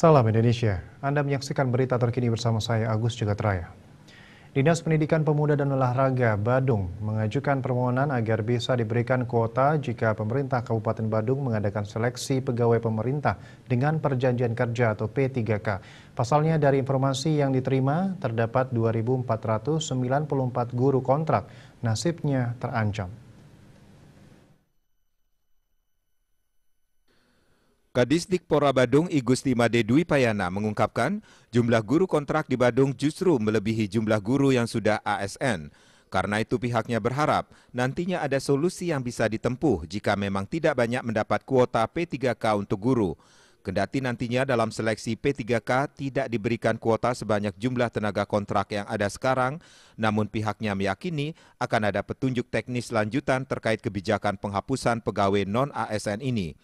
Salam Indonesia. Anda menyaksikan berita terkini bersama saya Agus Jagatraya. Dinas Pendidikan Pemuda dan Olahraga Badung mengajukan permohonan agar bisa diberikan kuota jika pemerintah Kabupaten Badung mengadakan seleksi pegawai pemerintah dengan perjanjian kerja atau P3K. Pasalnya dari informasi yang diterima terdapat 2.494 guru kontrak, nasibnya terancam. Kadisdik Pora Badung I Gusti Made Dwi Payana mengungkapkan jumlah guru kontrak di Badung justru melebihi jumlah guru yang sudah ASN. Karena itu pihaknya berharap nantinya ada solusi yang bisa ditempuh jika memang tidak banyak mendapat kuota P3K untuk guru. Kendati nantinya dalam seleksi P3K tidak diberikan kuota sebanyak jumlah tenaga kontrak yang ada sekarang, namun pihaknya meyakini akan ada petunjuk teknis lanjutan terkait kebijakan penghapusan pegawai non-ASN ini.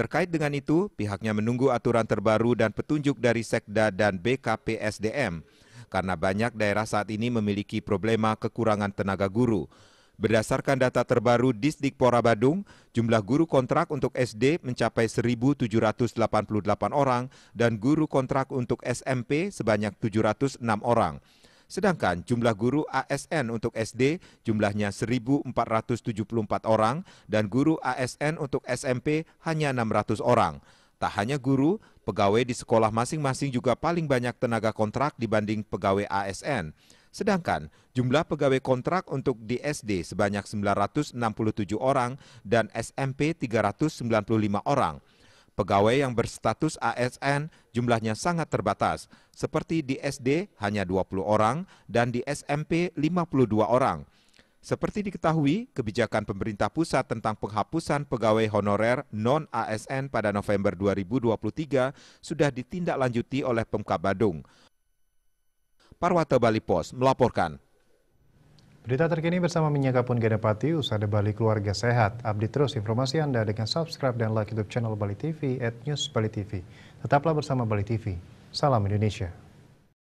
Terkait dengan itu, pihaknya menunggu aturan terbaru dan petunjuk dari Sekda dan BKPSDM, karena banyak daerah saat ini memiliki problema kekurangan tenaga guru. Berdasarkan data terbaru Disdikpora Badung, jumlah guru kontrak untuk SD mencapai 1.788 orang dan guru kontrak untuk SMP sebanyak 706 orang. Sedangkan jumlah guru ASN untuk SD jumlahnya 1.474 orang dan guru ASN untuk SMP hanya 600 orang. Tak hanya guru, pegawai di sekolah masing-masing juga paling banyak tenaga kontrak dibanding pegawai ASN. Sedangkan jumlah pegawai kontrak untuk di SD sebanyak 967 orang dan SMP 395 orang. Pegawai yang berstatus ASN jumlahnya sangat terbatas, seperti di SD hanya 20 orang dan di SMP 52 orang. Seperti diketahui, kebijakan pemerintah pusat tentang penghapusan pegawai honorer non-ASN pada November 2023 sudah ditindaklanjuti oleh Pemkab Badung. Parwata Bali Pos melaporkan. Berita terkini bersama Minyak Pun Gedepati, Usada Bali Keluarga Sehat. Update terus informasi Anda dengan subscribe dan like YouTube channel Bali TV at News Bali TV. Tetaplah bersama Bali TV. Salam Indonesia.